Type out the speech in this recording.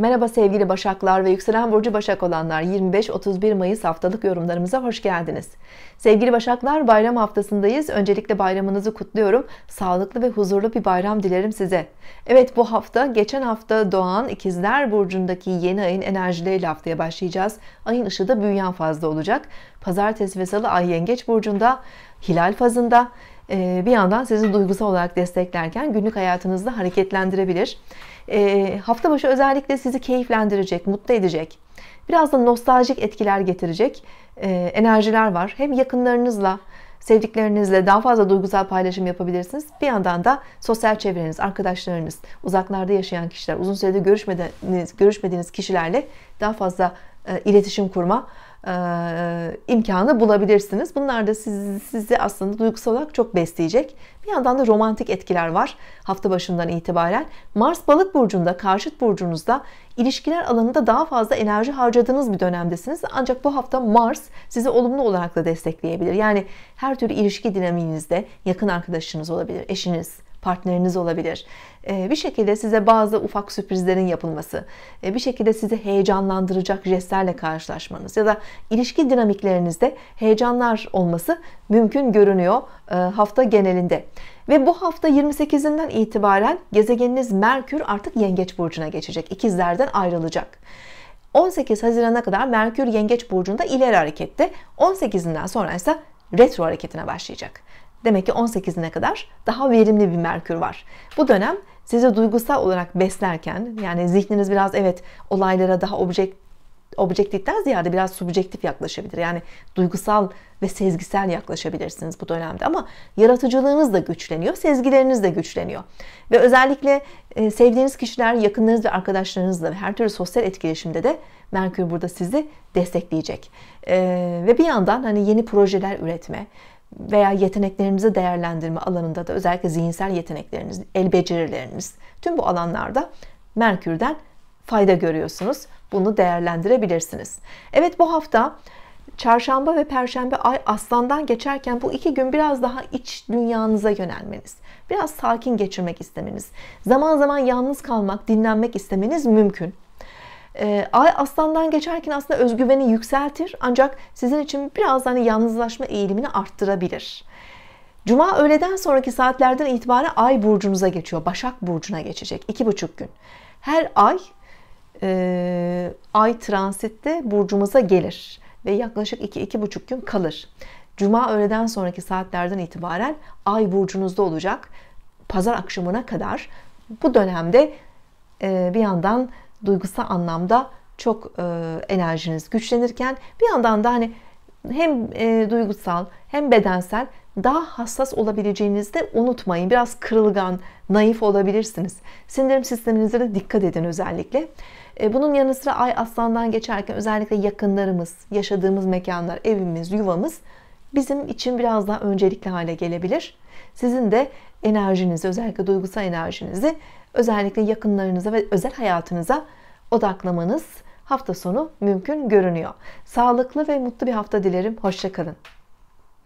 Merhaba sevgili Başaklar ve Yükselen Burcu Başak olanlar 25-31 Mayıs haftalık yorumlarımıza hoş geldiniz. Sevgili Başaklar bayram haftasındayız. Öncelikle bayramınızı kutluyorum. Sağlıklı ve huzurlu bir bayram dilerim size. Evet bu hafta geçen hafta doğan İkizler Burcu'ndaki yeni ayın enerjileriyle haftaya başlayacağız. Ayın ışığı da büyüyen fazla olacak. Pazartesi ve salı ay yengeç burcunda, hilal fazında, ee, bir yandan sizi duygusal olarak desteklerken günlük hayatınızda hareketlendirebilir. Ee, hafta başı özellikle sizi keyiflendirecek, mutlu edecek, biraz da nostaljik etkiler getirecek e, enerjiler var. Hem yakınlarınızla, sevdiklerinizle daha fazla duygusal paylaşım yapabilirsiniz. Bir yandan da sosyal çevreniz, arkadaşlarınız, uzaklarda yaşayan kişiler, uzun süredir görüşmediğiniz, görüşmediğiniz kişilerle daha fazla e, iletişim kurma e, imkanı bulabilirsiniz. Bunlar da sizi, sizi aslında duygusal olarak çok besleyecek. Bir yandan da romantik etkiler var hafta başından itibaren. Mars balık burcunda, karşıt burcunuzda ilişkiler alanında daha fazla enerji harcadığınız bir dönemdesiniz. Ancak bu hafta Mars sizi olumlu olarak da destekleyebilir. Yani her türlü ilişki dinamiğinizde yakın arkadaşınız olabilir, eşiniz, partneriniz olabilir. Ee, bir şekilde size bazı ufak sürprizlerin yapılması, e, bir şekilde sizi heyecanlandıracak jestlerle karşılaşmanız ya da ilişki dinamiklerinizde heyecanlar olması mümkün görünüyor e, hafta genelinde. Ve bu hafta 28'inden itibaren gezegeniniz Merkür artık Yengeç burcuna geçecek. ikizlerden ayrılacak. 18 Haziran'a kadar Merkür Yengeç burcunda ileri harekette. 18'inden sonra ise retro hareketine başlayacak. Demek ki 18'ine kadar daha verimli bir Merkür var. Bu dönem sizi duygusal olarak beslerken yani zihniniz biraz evet olaylara daha objekt objektiften ziyade biraz subjektif yaklaşabilir. Yani duygusal ve sezgisel yaklaşabilirsiniz bu dönemde ama yaratıcılığınız da güçleniyor, sezgileriniz de güçleniyor. Ve özellikle e, sevdiğiniz kişiler, yakınlarınız ve arkadaşlarınızla ve her türlü sosyal etkileşimde de Merkür burada sizi destekleyecek. E, ve bir yandan hani yeni projeler üretme, veya yeteneklerinizi değerlendirme alanında da özellikle zihinsel yetenekleriniz, el becerileriniz tüm bu alanlarda Merkür'den fayda görüyorsunuz. Bunu değerlendirebilirsiniz. Evet bu hafta çarşamba ve perşembe ay aslandan geçerken bu iki gün biraz daha iç dünyanıza yönelmeniz, biraz sakin geçirmek istemeniz, zaman zaman yalnız kalmak, dinlenmek istemeniz mümkün. Ee, ay aslandan geçerken aslında özgüveni yükseltir ancak sizin için biraz hani yalnızlaşma eğilimini arttırabilir. Cuma öğleden sonraki saatlerden itibaren ay burcunuza geçiyor. Başak burcuna geçecek. iki buçuk gün. Her ay e, ay transitte burcumuza gelir ve yaklaşık iki iki buçuk gün kalır. Cuma öğleden sonraki saatlerden itibaren ay burcunuzda olacak. Pazar akşamına kadar bu dönemde e, bir yandan duygusal anlamda çok e, enerjiniz güçlenirken bir yandan da hani hem e, duygusal hem bedensel daha hassas olabileceğinizi de unutmayın. Biraz kırılgan, naif olabilirsiniz. Sindirim sisteminize de dikkat edin özellikle. E, bunun yanı sıra ay aslandan geçerken özellikle yakınlarımız, yaşadığımız mekanlar, evimiz, yuvamız bizim için biraz daha öncelikli hale gelebilir. Sizin de enerjinizi, özellikle duygusal enerjinizi özellikle yakınlarınıza ve özel hayatınıza odaklamanız hafta sonu mümkün görünüyor. Sağlıklı ve mutlu bir hafta dilerim. Hoşçakalın.